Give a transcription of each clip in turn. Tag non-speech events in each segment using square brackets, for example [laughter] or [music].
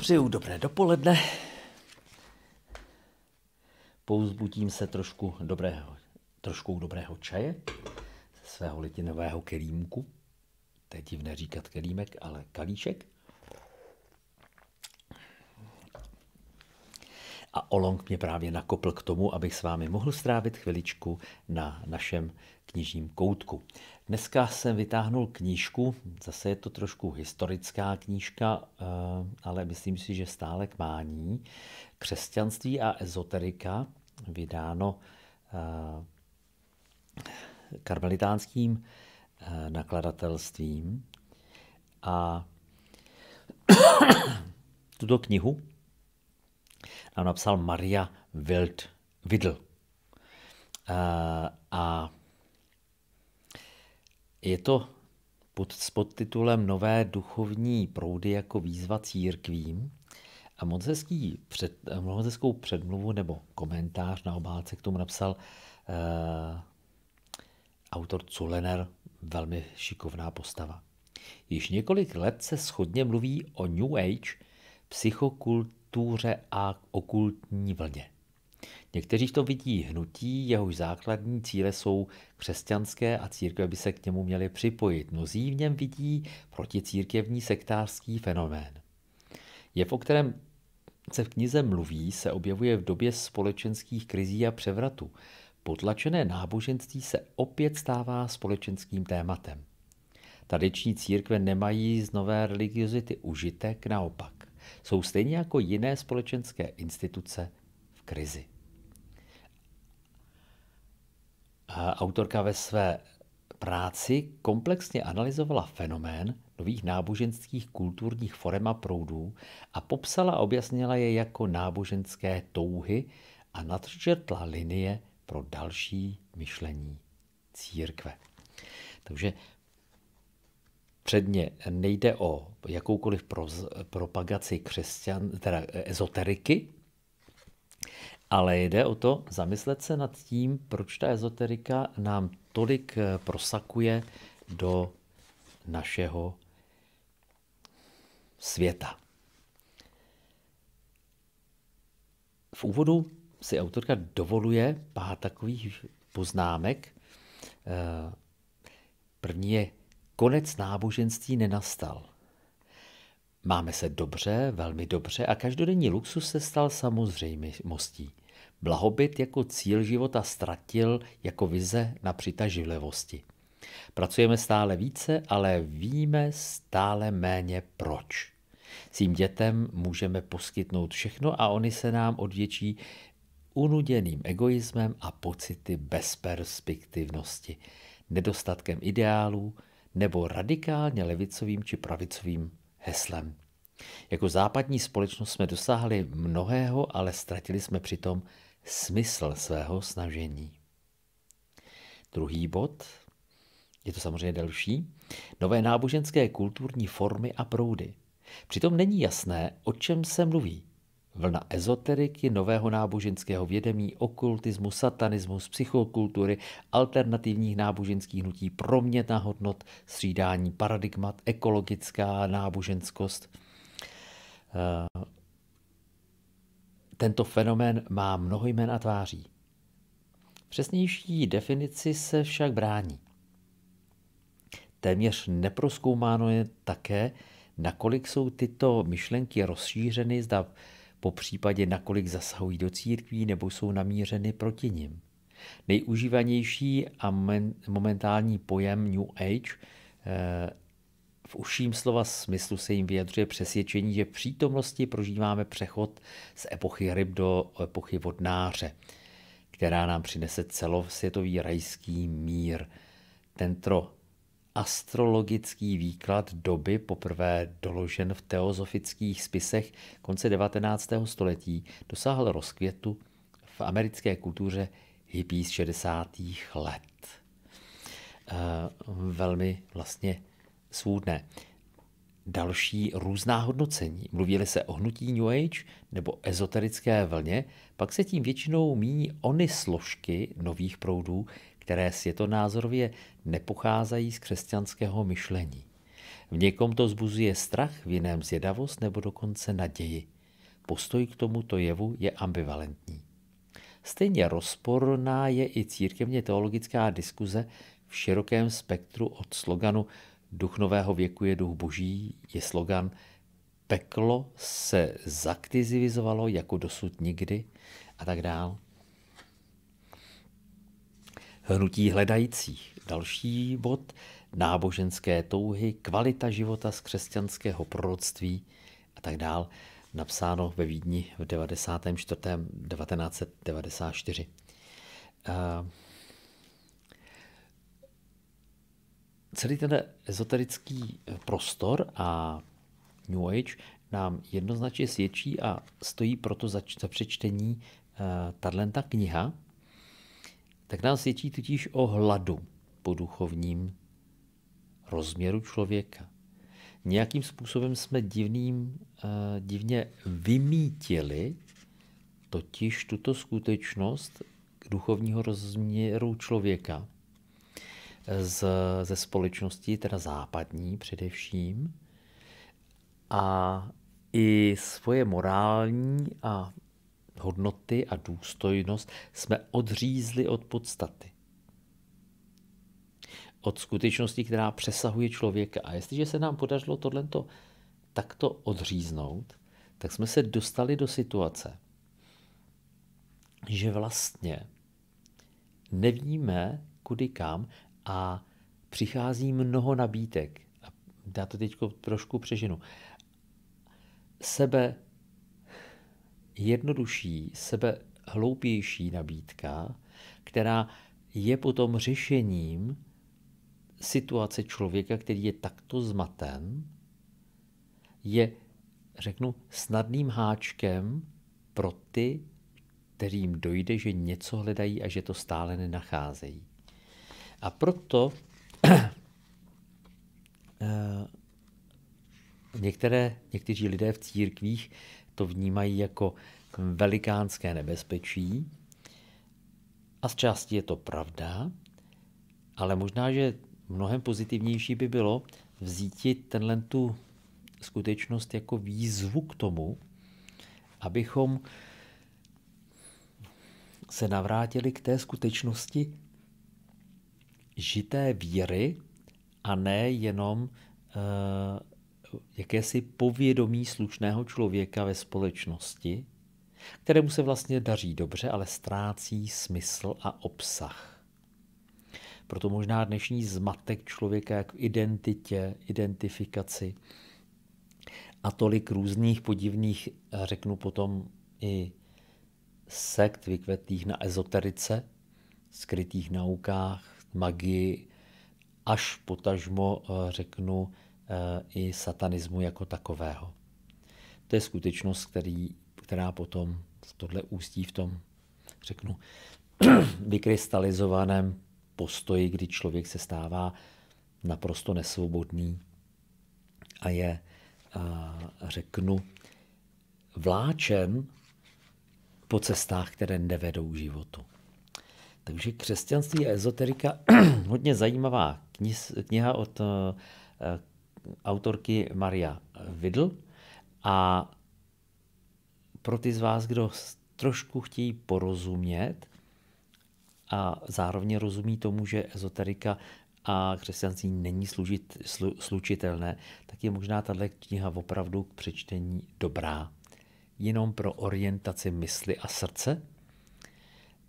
Přeju dobré dopoledne. Pouzbudím se trošku dobrého, trošku dobrého čaje ze svého litinového kelímku. To je divné říkat kelímek, ale kalíšek. A Olong mě právě nakopl k tomu, abych s vámi mohl strávit chviličku na našem knižním koutku. Dneska jsem vytáhnul knížku, zase je to trošku historická knížka, eh, ale myslím si, že stále k mání. Křesťanství a ezoterika, vydáno eh, karmelitánským eh, nakladatelstvím. A [coughs] tuto knihu a napsal Maria Wild, Widl. Eh, a je to pod, s podtitulem Nové duchovní proudy jako výzva církvím. A moc, hezký před, moc hezkou předmluvu nebo komentář na obálce k tomu napsal eh, autor Culener, velmi šikovná postava. Již několik let se schodně mluví o New Age, psychokult, kultuře a okultní vlně. Někteří to vidí hnutí, jehož základní cíle jsou křesťanské a církve by se k němu měly připojit. Mnozí v něm vidí proticírkevní sektářský fenomén. Je, o kterém se v knize mluví, se objevuje v době společenských krizí a převratu. Potlačené náboženství se opět stává společenským tématem. Tradiční církve nemají z nové religiozity užitek, naopak jsou stejně jako jiné společenské instituce v krizi. Autorka ve své práci komplexně analyzovala fenomén nových náboženských kulturních forem a proudů a popsala a objasnila je jako náboženské touhy a nadčrtla linie pro další myšlení církve. Takže Předně nejde o jakoukoliv proz, propagaci křesťan, teda ezoteriky, ale jde o to zamyslet se nad tím, proč ta ezoterika nám tolik eh, prosakuje do našeho světa. V úvodu si autorka dovoluje pár takových poznámek. Eh, první je konec náboženství nenastal. Máme se dobře, velmi dobře a každodenní luxus se stal samozřejmostí. Blahobyt jako cíl života ztratil jako vize na přitažlivosti. Pracujeme stále více, ale víme stále méně proč. Svým dětem můžeme poskytnout všechno a oni se nám odvětší unuděným egoismem a pocity bezperspektivnosti, nedostatkem ideálů, nebo radikálně levicovým či pravicovým heslem. Jako západní společnost jsme dosáhli mnohého, ale ztratili jsme přitom smysl svého snažení. Druhý bod, je to samozřejmě delší, nové náboženské kulturní formy a proudy. Přitom není jasné, o čem se mluví. Vlna ezoteriky, nového náboženského vědomí, okultismu, satanismu, z psychokultury, alternativních náboženských hnutí, proměna hodnot, střídání paradigmat, ekologická náboženskost. Eh, tento fenomén má mnoho jmen a tváří. Přesnější definici se však brání. Téměř neproskoumáno je také, nakolik jsou tyto myšlenky rozšířeny, zda po případě nakolik zasahují do církví nebo jsou namířeny proti nim. Nejužívanější a momentální pojem New Age eh, v uším slova smyslu se jim vyjadřuje přesvědčení, že v přítomnosti prožíváme přechod z epochy ryb do epochy vodnáře, která nám přinese celosvětový rajský mír. Tento astrologický výklad doby poprvé doložen v teozofických spisech konce 19. století dosáhl rozkvětu v americké kultuře hippie z 60. let. Eh, velmi vlastně svůdné. Další různá hodnocení. Mluvili se o hnutí New Age nebo ezoterické vlně, pak se tím většinou míní ony složky nových proudů, které světonázorově nepocházejí z křesťanského myšlení. V někom to zbuzuje strach, v jiném zvědavost nebo dokonce naději. Postoj k tomuto jevu je ambivalentní. Stejně rozporná je i církevně teologická diskuze v širokém spektru od sloganu Duch nového věku je duch boží, je slogan Peklo se zaktizivizovalo jako dosud nikdy a tak dále. Hnutí hledajících. Další bod. Náboženské touhy, kvalita života z křesťanského proroctví a tak dál. Napsáno ve Vídni v 94. 1994. Eh, celý ten ezoterický eh, prostor a New Age nám jednoznačně svědčí a stojí proto za, přečtení eh, tato kniha, tak nám svědčí totiž o hladu po duchovním rozměru člověka. Nějakým způsobem jsme divným, eh, divně vymítili totiž tuto skutečnost duchovního rozměru člověka eh, z, ze společnosti, teda západní především, a i svoje morální a hodnoty a důstojnost jsme odřízli od podstaty. Od skutečnosti, která přesahuje člověka. A jestliže se nám podařilo tohleto takto odříznout, tak jsme se dostali do situace, že vlastně nevíme, kudy kam a přichází mnoho nabídek. já to teď trošku přežinu Sebe jednodušší, sebe hloupější nabídka, která je potom řešením situace člověka, který je takto zmaten, je, řeknu, snadným háčkem pro ty, kterým dojde, že něco hledají a že to stále nenacházejí. A proto [clears throat] eh, některé, někteří lidé v církvích to vnímají jako velikánské nebezpečí. A z části je to pravda, ale možná, že mnohem pozitivnější by bylo vzít tenhle tu skutečnost jako výzvu k tomu, abychom se navrátili k té skutečnosti žité víry a ne jenom eh, jakési povědomí slušného člověka ve společnosti, kterému se vlastně daří dobře, ale ztrácí smysl a obsah. Proto možná dnešní zmatek člověka jak v identitě, identifikaci a tolik různých podivných, eh, řeknu potom i sekt vykvetlých na ezoterice, skrytých naukách, magii, až potažmo, eh, řeknu, Eh, i satanismu jako takového. To je skutečnost, který, která potom tohle ústí v tom, řeknu, [clears throat] vykrystalizovaném postoji, kdy člověk se stává naprosto nesvobodný a je, a, řeknu, vláčen po cestách, které nevedou k životu. Takže křesťanství a ezoterika, [clears throat] hodně zajímavá kniha od eh, autorky Maria Vidl. A pro ty z vás, kdo trošku chtějí porozumět a zároveň rozumí tomu, že ezoterika a křesťanství není služit, slu, slučitelné, tak je možná tahle kniha opravdu k přečtení dobrá. Jenom pro orientaci mysli a srdce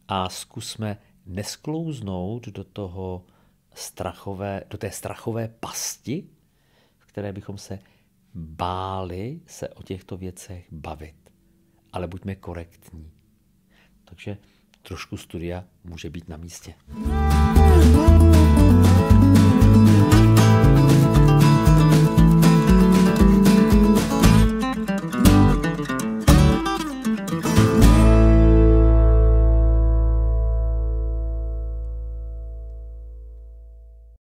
a zkusme nesklouznout do toho strachové, do té strachové pasti, které bychom se báli se o těchto věcech bavit. Ale buďme korektní. Takže trošku studia může být na místě.